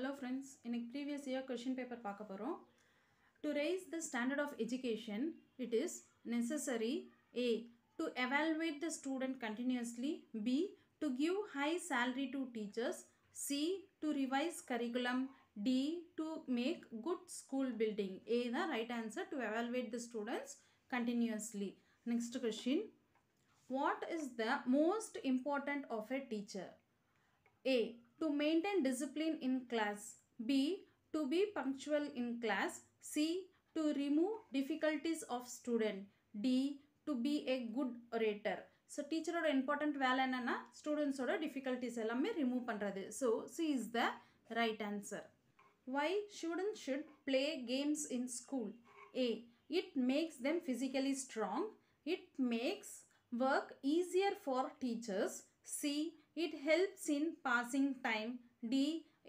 Hello friends, in a previous year question paper paakaparo. To raise the standard of education, it is necessary A. To evaluate the student continuously B. To give high salary to teachers C. To revise curriculum D. To make good school building A. The right answer to evaluate the students continuously. Next question. What is the most important of a teacher? A to maintain discipline in class b to be punctual in class c to remove difficulties of student d to be a good orator so teacher or important value enna students oda difficulties ellame remove pandrathu so c is the right answer why students should play games in school a it makes them physically strong it makes work easier for teachers c It helps in passing time. D.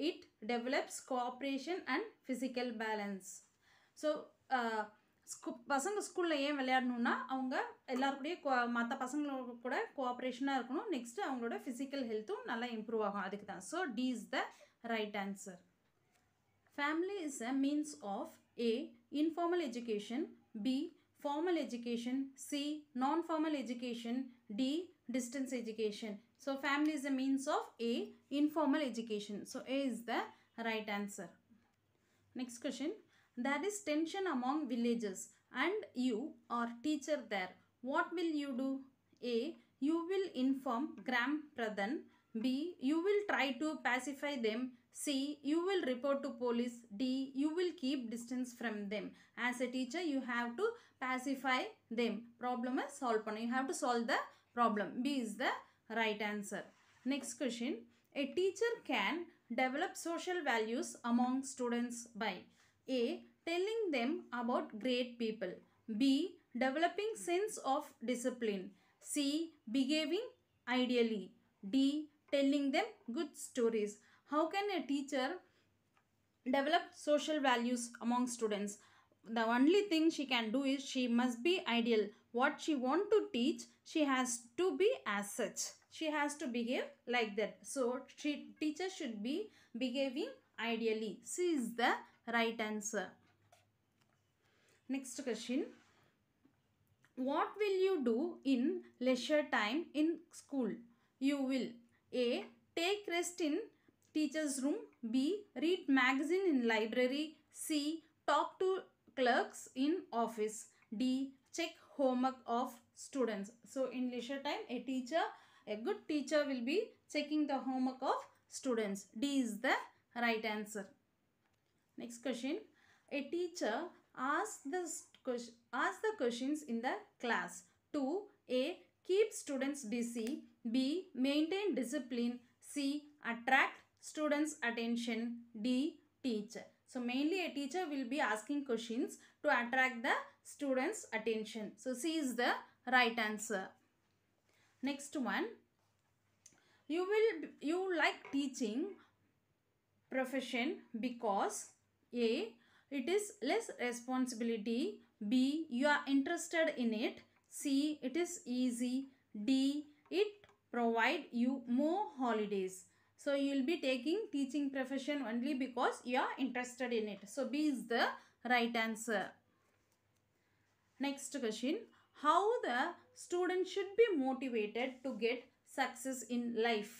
It develops cooperation and physical balance. So ஸ்கூ uh, பசங்க ஸ்கூலில் ஏன் விளையாடணுன்னா அவங்க எல்லாருக்கூடயும் மற்ற பசங்களோட கூட கோஆப்ரேஷனாக இருக்கணும் next அவங்களோட ஃபிசிக்கல் ஹெல்த்தும் நல்லா இம்ப்ரூவ் ஆகும் அதுக்கு தான் so D is the right answer family is a means of a informal education B formal education, C non-formal education, D distance education. So family is a means of A, informal education. So A is the right answer. Next question. There is tension among villages and you are teacher there. What will you do? A. You will inform gram pradhan. B. You will try to pacify them. C. You will report to police. D. You will keep distance from them. As a teacher, you have to pacify them. Problem is solve. You have to solve the problem. B is the Right answer. Next question. A teacher can develop social values among students by A. Telling them about great people. B. Developing sense of discipline. C. Behaving ideally. D. Telling them good stories. How can a teacher develop social values among students? The only thing she can do is she must be ideal. What she want to teach, she has to be as such she has to behave like that. So, she, teacher should be behaving ideally. C is the right answer. Next question. What will you do in leisure time in school? You will A. Take rest in teacher's room. B. Read magazine in library. C. Talk to clerks in office. D. Check homework of students. So in leisure time a teacher a good teacher will be checking the homework of students. D is the right answer. Next question. A teacher asks the, questions in the class. to A. Keep students busy. B. Maintain discipline. C. Attract students' attention. D. Teacher. So mainly a teacher will be asking questions to attract the students' attention. So C is the right answer. Next one, you will, you like teaching profession because A, it is less responsibility, B, you are interested in it, C, it is easy, D, it provide you more holidays. So you will be taking teaching profession only because you are interested in it. So B is the right answer. Next question. How the students should be motivated to get success in life.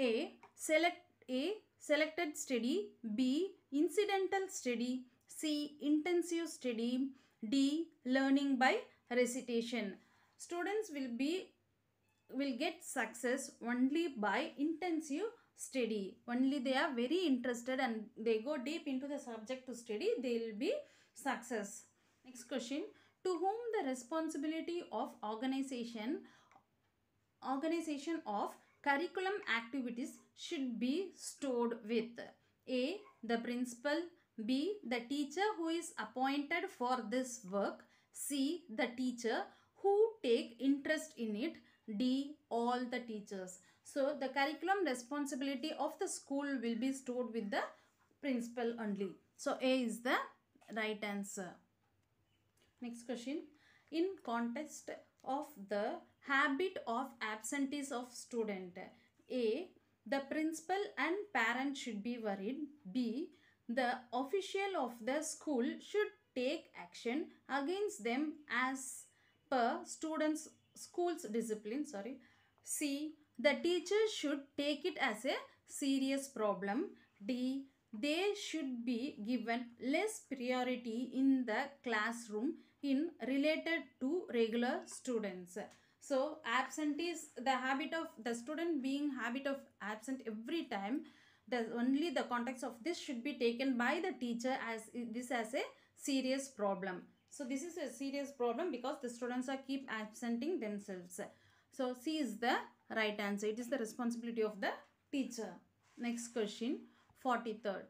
A. Select A. Selected study. B. Incidental study. C. Intensive study. D. Learning by recitation. Students will be will get success only by intensive study. Only they are very interested and they go deep into the subject to study. They will be success. Next question to whom the responsibility of organization organization of curriculum activities should be stored with a the principal b the teacher who is appointed for this work c the teacher who take interest in it d all the teachers so the curriculum responsibility of the school will be stored with the principal only so a is the right answer Next question. In context of the habit of absentees of student. A. The principal and parent should be worried. B. The official of the school should take action against them as per students school's discipline sorry c the teacher should take it as a serious problem d they should be given less priority in the classroom in related to regular students. So absentees, the habit of the student being habit of absent every time, the only the context of this should be taken by the teacher as this as a serious problem. So this is a serious problem because the students are keep absenting themselves. So C is the right answer. It is the responsibility of the teacher. Next question, 43rd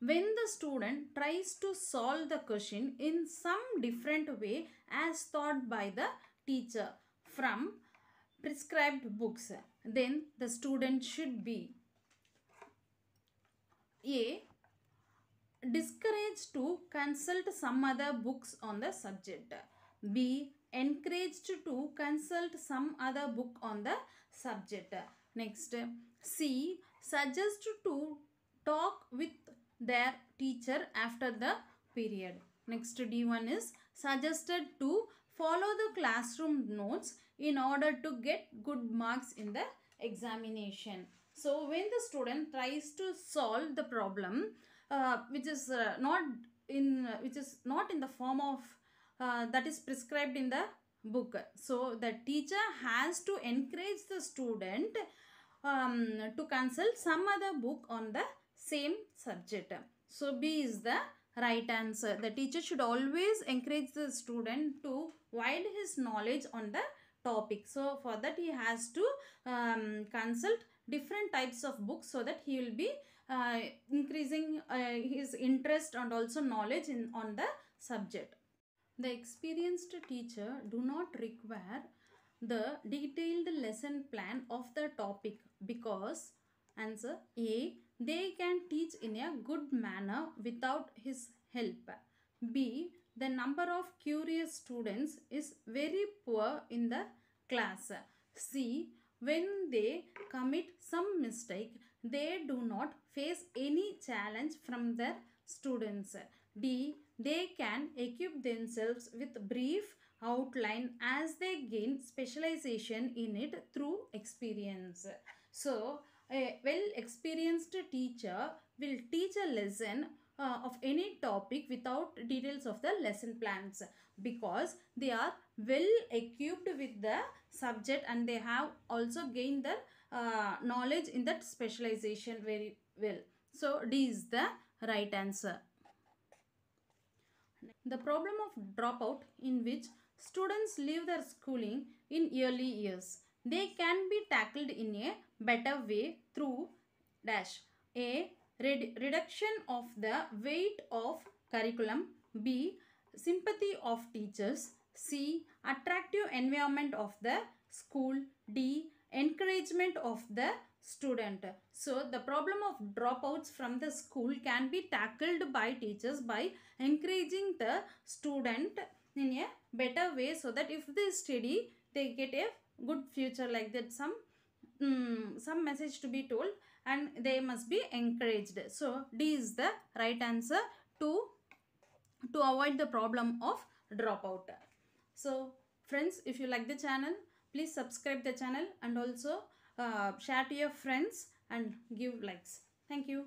when the student tries to solve the question in some different way as taught by the teacher from prescribed books, then the student should be A. Discouraged to consult some other books on the subject. B. Encouraged to consult some other book on the subject. Next, C. Suggest to talk with their teacher after the period. Next D1 is suggested to follow the classroom notes in order to get good marks in the examination. So when the student tries to solve the problem uh, which is uh, not in uh, which is not in the form of uh, that is prescribed in the book. So the teacher has to encourage the student um, to consult some other book on the same subject. So B is the right answer. The teacher should always encourage the student to widen his knowledge on the topic. So for that he has to um, consult different types of books so that he will be uh, increasing uh, his interest and also knowledge in on the subject. The experienced teacher do not require the detailed lesson plan of the topic because answer A they can teach in a good manner without his help. B. The number of curious students is very poor in the class. C. When they commit some mistake, they do not face any challenge from their students. D. They can equip themselves with brief outline as they gain specialization in it through experience. So, a well-experienced teacher will teach a lesson uh, of any topic without details of the lesson plans because they are well equipped with the subject and they have also gained the uh, knowledge in that specialization very well. So D is the right answer. The problem of dropout in which students leave their schooling in early years. They can be tackled in a better way through dash a red reduction of the weight of curriculum b sympathy of teachers c attractive environment of the school d encouragement of the student so the problem of dropouts from the school can be tackled by teachers by encouraging the student in a better way so that if they study they get a good future like that some um, some message to be told and they must be encouraged so d is the right answer to to avoid the problem of dropout so friends if you like the channel please subscribe the channel and also uh, share to your friends and give likes thank you